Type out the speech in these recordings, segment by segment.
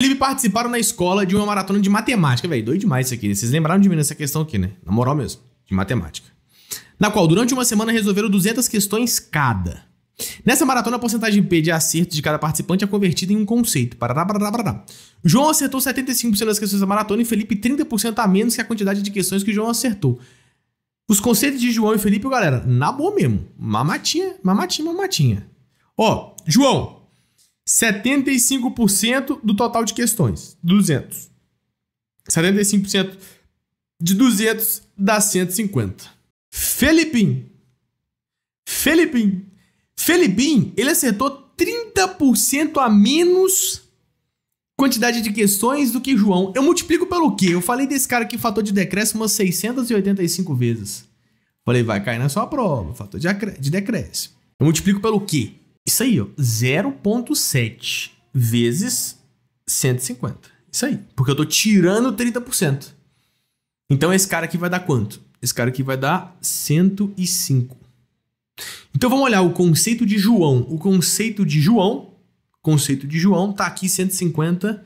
Felipe participaram na escola de uma maratona de matemática, velho. Doido demais isso aqui. Vocês lembraram de mim nessa questão aqui, né? Na moral mesmo, de matemática. Na qual, durante uma semana, resolveram 200 questões cada. Nessa maratona, a porcentagem P de acerto de cada participante é convertida em um conceito. Parará, parará, parará. João acertou 75% das questões da maratona e Felipe 30% a menos que a quantidade de questões que o João acertou. Os conceitos de João e Felipe, galera, na boa mesmo. Mamatinha, mamatinha, mamatinha. Ó, João, 75% do total de questões, 200. 75% de 200 dá 150. Felipim. Felipim. Felipim, ele acertou 30% a menos quantidade de questões do que João. Eu multiplico pelo quê? Eu falei desse cara que fator de decréscimo umas 685 vezes. Falei, vai cair na sua prova, fator de decréscimo. Eu multiplico pelo quê? Isso aí, ó, 0.7 vezes 150. Isso aí, porque eu tô tirando 30%. Então esse cara aqui vai dar quanto? Esse cara aqui vai dar 105. Então vamos olhar o conceito de João. O conceito de João, conceito de João tá aqui 150.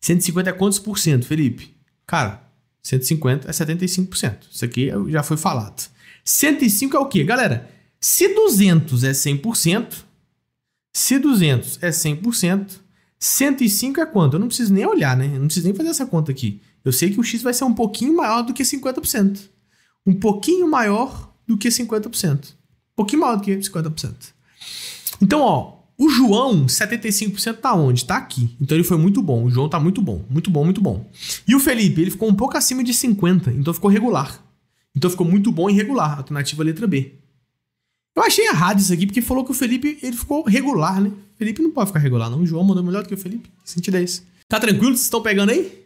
150 é quantos por cento, Felipe? Cara, 150 é 75%. Isso aqui já foi falado. 105 é o quê, galera? Se 200 é 100%, se 200 é 100%, 105 é quanto? Eu não preciso nem olhar, né? Eu não preciso nem fazer essa conta aqui. Eu sei que o X vai ser um pouquinho maior do que 50%. Um pouquinho maior do que 50%. Um pouquinho maior do que 50%. Então, ó, o João, 75% tá onde? Tá aqui. Então ele foi muito bom. O João tá muito bom. Muito bom, muito bom. E o Felipe, ele ficou um pouco acima de 50, então ficou regular. Então ficou muito bom e regular. Alternativa letra B. Eu achei errado isso aqui, porque falou que o Felipe ele ficou regular, né? Felipe não pode ficar regular, não. O João mandou melhor do que o Felipe. Que sentido é esse? Tá tranquilo? Vocês estão pegando aí?